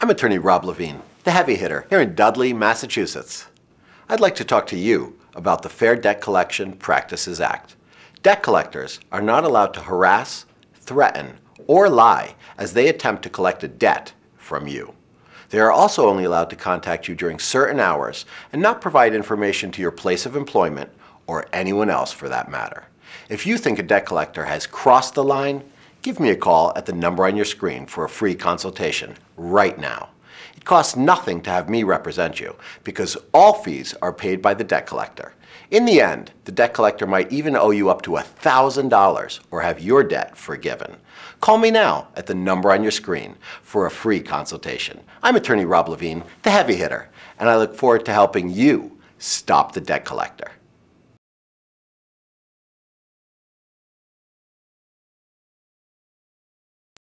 I'm attorney Rob Levine, the heavy hitter here in Dudley, Massachusetts. I'd like to talk to you about the Fair Debt Collection Practices Act. Debt collectors are not allowed to harass, threaten, or lie as they attempt to collect a debt from you. They are also only allowed to contact you during certain hours and not provide information to your place of employment or anyone else for that matter. If you think a debt collector has crossed the line, Give me a call at the number on your screen for a free consultation right now. It costs nothing to have me represent you because all fees are paid by the debt collector. In the end, the debt collector might even owe you up to $1,000 or have your debt forgiven. Call me now at the number on your screen for a free consultation. I'm attorney Rob Levine, the heavy hitter, and I look forward to helping you stop the debt collector.